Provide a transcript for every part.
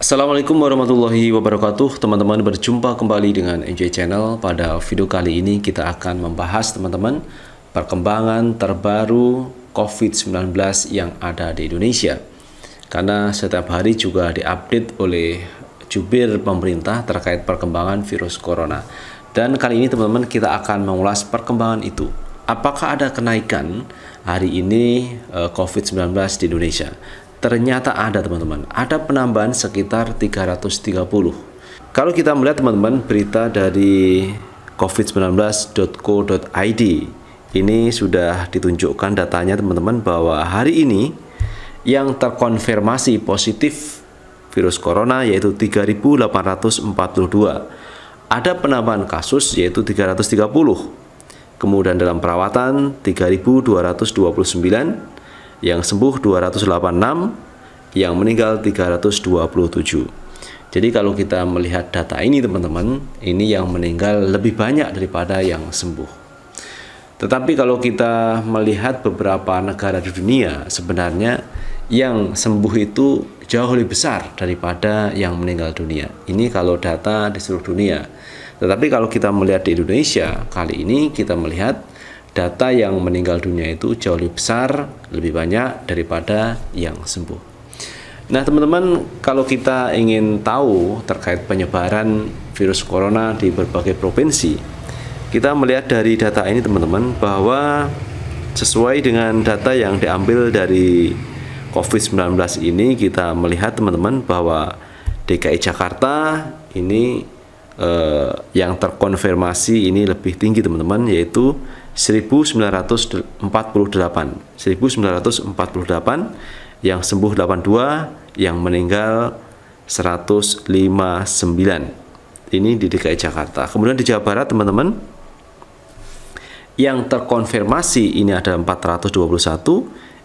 Assalamualaikum warahmatullahi wabarakatuh Teman-teman berjumpa kembali dengan NJ Channel Pada video kali ini kita akan membahas teman-teman Perkembangan terbaru COVID-19 yang ada di Indonesia Karena setiap hari juga diupdate oleh jubir pemerintah terkait perkembangan virus corona Dan kali ini teman-teman kita akan mengulas perkembangan itu Apakah ada kenaikan hari ini eh, COVID-19 di Indonesia? Ternyata ada teman-teman, ada penambahan sekitar 330. Kalau kita melihat teman-teman berita dari covid19.co.id ini sudah ditunjukkan datanya teman-teman bahwa hari ini yang terkonfirmasi positif virus corona yaitu 3842. Ada penambahan kasus yaitu 330. Kemudian dalam perawatan 3229 yang sembuh 286, yang meninggal 327. Jadi kalau kita melihat data ini teman-teman, ini yang meninggal lebih banyak daripada yang sembuh. Tetapi kalau kita melihat beberapa negara di dunia, sebenarnya yang sembuh itu jauh lebih besar daripada yang meninggal dunia. Ini kalau data di seluruh dunia. Tetapi kalau kita melihat di Indonesia, kali ini kita melihat data yang meninggal dunia itu jauh lebih besar, lebih banyak daripada yang sembuh. Nah, teman-teman, kalau kita ingin tahu terkait penyebaran virus corona di berbagai provinsi, kita melihat dari data ini, teman-teman, bahwa sesuai dengan data yang diambil dari COVID-19 ini, kita melihat, teman-teman, bahwa DKI Jakarta ini eh, yang terkonfirmasi ini lebih tinggi, teman-teman, yaitu 1948 1948 yang sembuh 82 yang meninggal 159 ini di DKI Jakarta kemudian di Jawa Barat teman-teman yang terkonfirmasi ini ada 421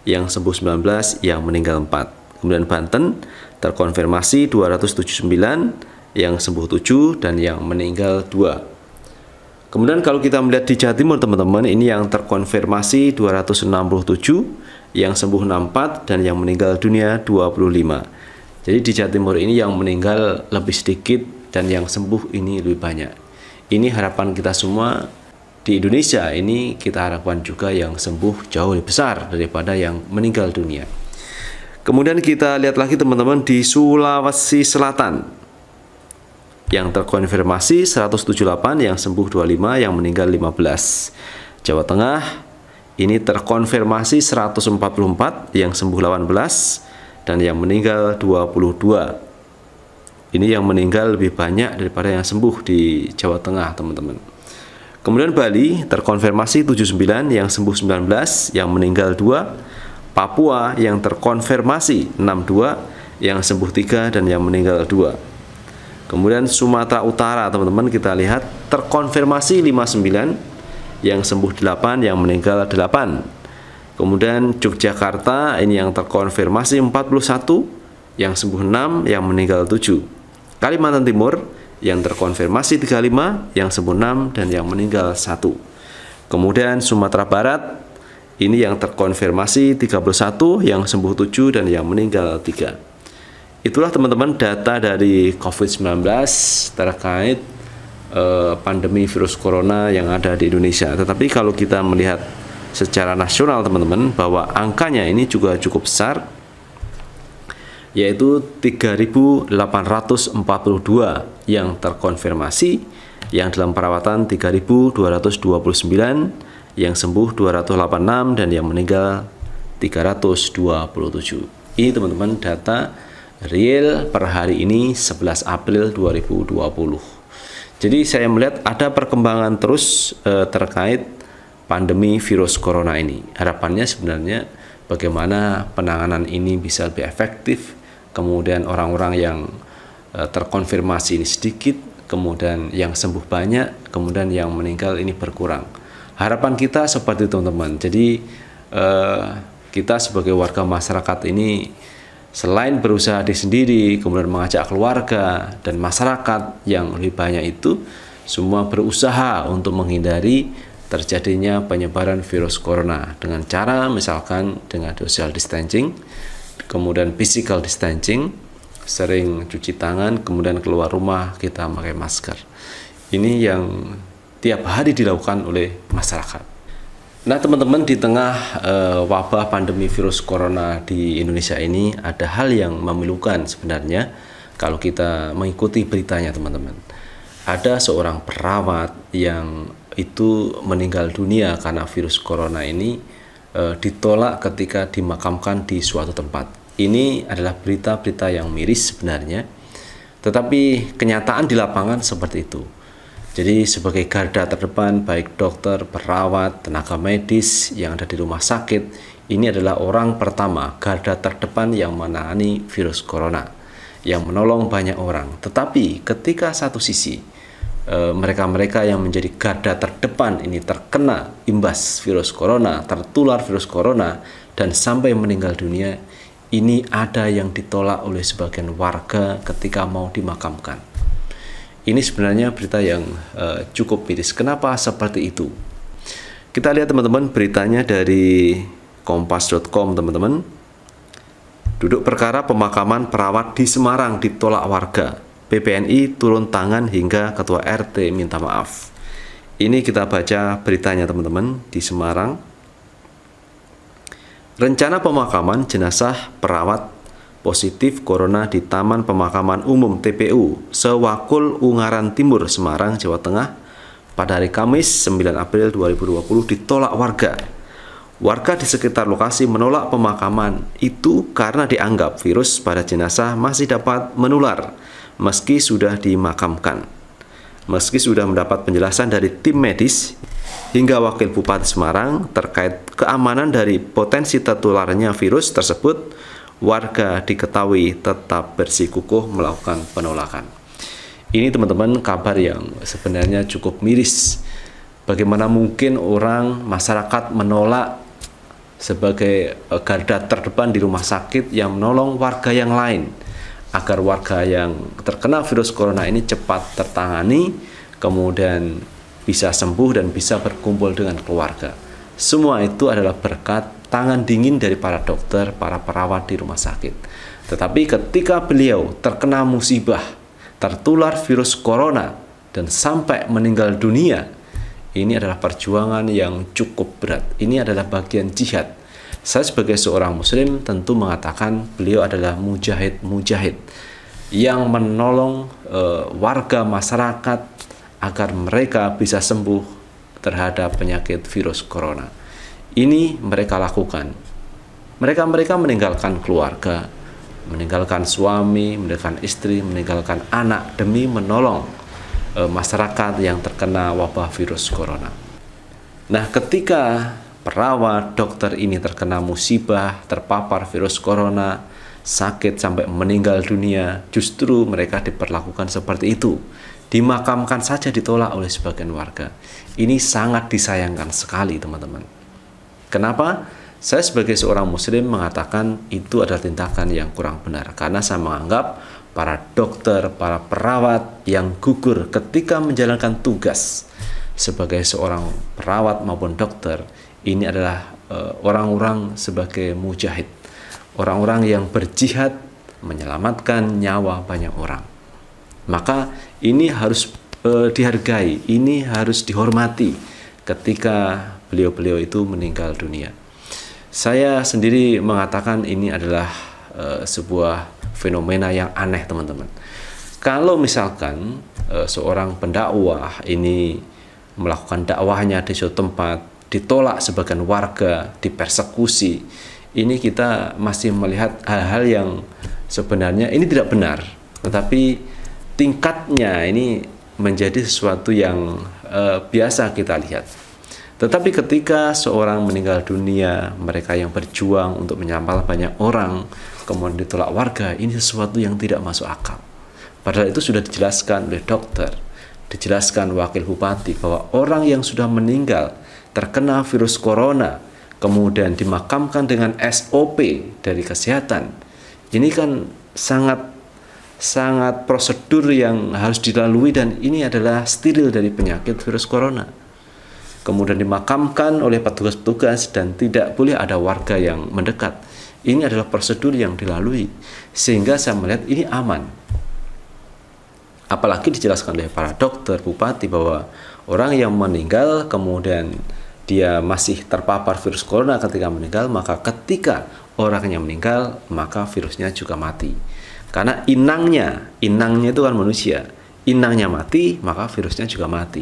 yang sembuh 19 yang meninggal 4 kemudian Banten terkonfirmasi 279 yang sembuh 7 dan yang meninggal 2 Kemudian kalau kita melihat di Jawa Timur teman-teman, ini yang terkonfirmasi 267, yang sembuh 64 dan yang meninggal dunia 25. Jadi di Jawa Timur ini yang meninggal lebih sedikit dan yang sembuh ini lebih banyak. Ini harapan kita semua di Indonesia ini kita harapkan juga yang sembuh jauh lebih besar daripada yang meninggal dunia. Kemudian kita lihat lagi teman-teman di Sulawesi Selatan yang terkonfirmasi 178, yang sembuh 25, yang meninggal 15. Jawa Tengah ini terkonfirmasi 144, yang sembuh 18 dan yang meninggal 22. Ini yang meninggal lebih banyak daripada yang sembuh di Jawa Tengah, teman-teman. Kemudian Bali terkonfirmasi 79, yang sembuh 19, yang meninggal 2. Papua yang terkonfirmasi 62, yang sembuh 3 dan yang meninggal 2. Kemudian Sumatera Utara, teman-teman, kita lihat terkonfirmasi 59, yang sembuh 8, yang meninggal 8. Kemudian Yogyakarta, ini yang terkonfirmasi 41, yang sembuh 6, yang meninggal 7. Kalimantan Timur, yang terkonfirmasi 35, yang sembuh 6, dan yang meninggal 1. Kemudian Sumatera Barat, ini yang terkonfirmasi 31, yang sembuh 7, dan yang meninggal 3 itulah teman-teman data dari COVID-19 terkait eh, pandemi virus corona yang ada di Indonesia. Tetapi kalau kita melihat secara nasional teman-teman bahwa angkanya ini juga cukup besar yaitu 3.842 yang terkonfirmasi, yang dalam perawatan 3.229, yang sembuh 286 dan yang meninggal 327. Ini teman-teman data real per hari ini 11 April 2020 jadi saya melihat ada perkembangan terus eh, terkait pandemi virus corona ini harapannya sebenarnya bagaimana penanganan ini bisa lebih efektif kemudian orang-orang yang eh, terkonfirmasi ini sedikit kemudian yang sembuh banyak kemudian yang meninggal ini berkurang harapan kita seperti teman-teman jadi eh, kita sebagai warga masyarakat ini selain berusaha di sendiri, kemudian mengajak keluarga dan masyarakat yang lebih banyak itu, semua berusaha untuk menghindari terjadinya penyebaran virus corona dengan cara misalkan dengan social distancing, kemudian physical distancing, sering cuci tangan, kemudian keluar rumah kita pakai masker. Ini yang tiap hari dilakukan oleh masyarakat. Nah, teman-teman, di tengah uh, wabah pandemi virus corona di Indonesia ini, ada hal yang memilukan sebenarnya. Kalau kita mengikuti beritanya, teman-teman, ada seorang perawat yang itu meninggal dunia karena virus corona ini uh, ditolak ketika dimakamkan di suatu tempat. Ini adalah berita-berita yang miris sebenarnya, tetapi kenyataan di lapangan seperti itu jadi sebagai garda terdepan baik dokter, perawat, tenaga medis yang ada di rumah sakit, ini adalah orang pertama garda terdepan yang menangani virus corona yang menolong banyak orang. Tetapi ketika satu sisi e, mereka-mereka yang menjadi garda terdepan ini terkena imbas virus corona, tertular virus corona, dan sampai meninggal dunia, ini ada yang ditolak oleh sebagian warga ketika mau dimakamkan. Ini sebenarnya berita yang uh, cukup miris. Kenapa seperti itu? Kita lihat teman-teman beritanya dari kompas.com teman-teman. Duduk perkara pemakaman perawat di Semarang ditolak warga. PPNI turun tangan hingga ketua RT minta maaf. Ini kita baca beritanya teman-teman di Semarang. Rencana pemakaman jenazah perawat positif corona di Taman Pemakaman Umum TPU Sewakul Ungaran Timur Semarang Jawa Tengah pada hari Kamis 9 April 2020 ditolak warga. Warga di sekitar lokasi menolak pemakaman itu karena dianggap virus pada jenazah masih dapat menular meski sudah dimakamkan. Meski sudah mendapat penjelasan dari tim medis hingga Wakil Bupati Semarang terkait keamanan dari potensi tertularnya virus tersebut, warga diketahui tetap bersikukuh melakukan penolakan. Ini teman-teman kabar yang sebenarnya cukup miris. Bagaimana mungkin orang masyarakat menolak sebagai eh, garda terdepan di rumah sakit yang menolong warga yang lain agar warga yang terkena virus corona ini cepat tertangani kemudian bisa sembuh dan bisa berkumpul dengan keluarga. Semua itu adalah berkat tangan dingin dari para dokter, para perawat di rumah sakit. Tetapi ketika beliau terkena musibah, tertular virus corona, dan sampai meninggal dunia, ini adalah perjuangan yang cukup berat. Ini adalah bagian jihad. Saya sebagai seorang muslim tentu mengatakan beliau adalah mujahid-mujahid yang menolong e, warga masyarakat agar mereka bisa sembuh terhadap penyakit virus corona. Ini mereka lakukan. Mereka-mereka meninggalkan keluarga, meninggalkan suami, meninggalkan istri, meninggalkan anak demi menolong e, masyarakat yang terkena wabah virus corona. Nah, ketika perawat, dokter ini terkena musibah, terpapar virus corona, sakit sampai meninggal dunia, justru mereka diperlakukan seperti itu dimakamkan saja ditolak oleh sebagian warga. Ini sangat disayangkan sekali, teman-teman. Kenapa? Saya sebagai seorang muslim mengatakan itu adalah tindakan yang kurang benar karena saya menganggap para dokter, para perawat yang gugur ketika menjalankan tugas sebagai seorang perawat maupun dokter ini adalah eh, orang-orang uh, sebagai mujahid, orang-orang yang berjihad menyelamatkan nyawa banyak orang. Maka ini harus e, dihargai, ini harus dihormati ketika beliau-beliau itu meninggal dunia. Saya sendiri mengatakan ini adalah e, sebuah fenomena yang aneh, teman-teman. Kalau misalkan e, seorang pendakwah ini melakukan dakwahnya di suatu tempat, ditolak sebagian warga, dipersekusi, ini kita masih melihat hal-hal yang sebenarnya ini tidak benar, tetapi tingkatnya ini menjadi sesuatu yang e, biasa kita lihat. Tetapi ketika seorang meninggal dunia, mereka yang berjuang untuk menyampal banyak orang, kemudian ditolak warga, ini sesuatu yang tidak masuk akal. Padahal itu sudah dijelaskan oleh dokter, dijelaskan wakil bupati bahwa orang yang sudah meninggal terkena virus corona, kemudian dimakamkan dengan SOP dari kesehatan. Ini kan sangat sangat prosedur yang harus dilalui dan ini adalah steril dari penyakit virus corona. Kemudian dimakamkan oleh petugas-petugas dan tidak boleh ada warga yang mendekat. Ini adalah prosedur yang dilalui sehingga saya melihat ini aman. Apalagi dijelaskan oleh para dokter, bupati bahwa orang yang meninggal kemudian dia masih terpapar virus corona ketika meninggal, maka ketika orangnya meninggal, maka virusnya juga mati karena inangnya, inangnya itu kan manusia. Inangnya mati, maka virusnya juga mati.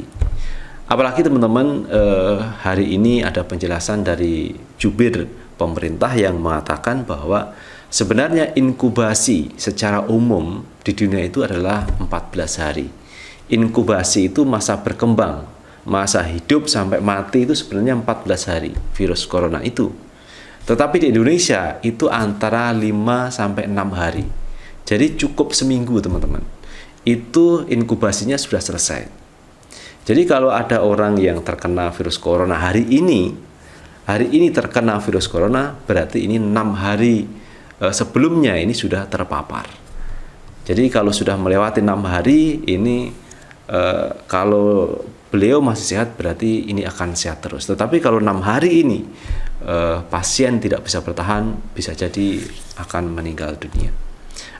Apalagi teman-teman eh, hari ini ada penjelasan dari jubir pemerintah yang mengatakan bahwa sebenarnya inkubasi secara umum di dunia itu adalah 14 hari. Inkubasi itu masa berkembang, masa hidup sampai mati itu sebenarnya 14 hari virus corona itu. Tetapi di Indonesia itu antara 5 sampai 6 hari. Jadi cukup seminggu teman-teman. Itu inkubasinya sudah selesai. Jadi kalau ada orang yang terkena virus corona hari ini, hari ini terkena virus corona berarti ini enam hari eh, sebelumnya ini sudah terpapar. Jadi kalau sudah melewati enam hari ini eh, kalau beliau masih sehat berarti ini akan sehat terus. Tetapi kalau enam hari ini eh, pasien tidak bisa bertahan bisa jadi akan meninggal dunia.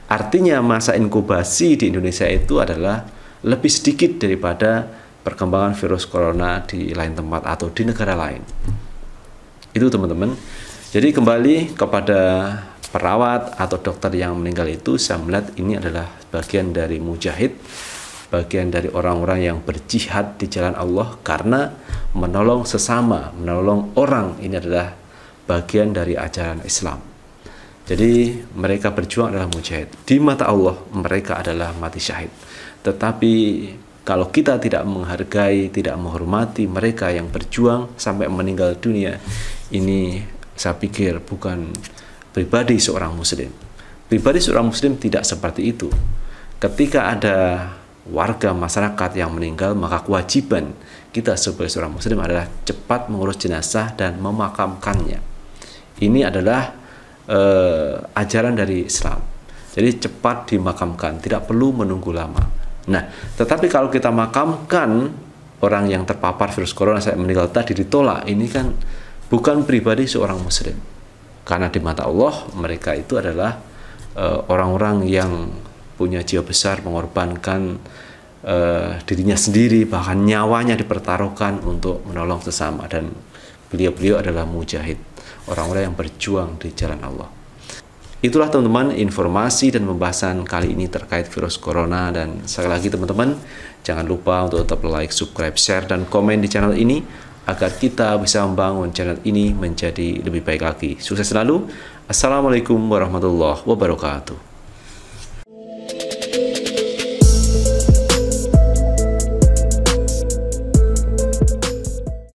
Artinya masa inkubasi di Indonesia itu adalah lebih sedikit daripada perkembangan virus corona di lain tempat atau di negara lain. Itu teman-teman. Jadi kembali kepada perawat atau dokter yang meninggal itu saya melihat ini adalah bagian dari mujahid bagian dari orang-orang yang berjihad di jalan Allah karena menolong sesama, menolong orang ini adalah bagian dari ajaran Islam. Jadi mereka berjuang adalah mujahid. Di mata Allah mereka adalah mati syahid. Tetapi kalau kita tidak menghargai, tidak menghormati mereka yang berjuang sampai meninggal dunia, ini saya pikir bukan pribadi seorang muslim. Pribadi seorang muslim tidak seperti itu. Ketika ada warga masyarakat yang meninggal, maka kewajiban kita sebagai seorang muslim adalah cepat mengurus jenazah dan memakamkannya. Ini adalah uh, ajaran dari Islam. Jadi cepat dimakamkan, tidak perlu menunggu lama. Nah, tetapi kalau kita makamkan orang yang terpapar virus corona saya meninggal tadi ditolak, ini kan bukan pribadi seorang muslim. Karena di mata Allah mereka itu adalah orang eh, orang-orang yang punya jiwa besar mengorbankan uh, dirinya sendiri bahkan nyawanya dipertaruhkan untuk menolong sesama dan beliau-beliau adalah mujahid orang-orang yang berjuang di jalan Allah. Itulah teman-teman informasi dan pembahasan kali ini terkait virus corona dan sekali lagi teman-teman jangan lupa untuk tetap like, subscribe, share dan komen di channel ini agar kita bisa membangun channel ini menjadi lebih baik lagi. Sukses selalu. Assalamualaikum warahmatullahi wabarakatuh.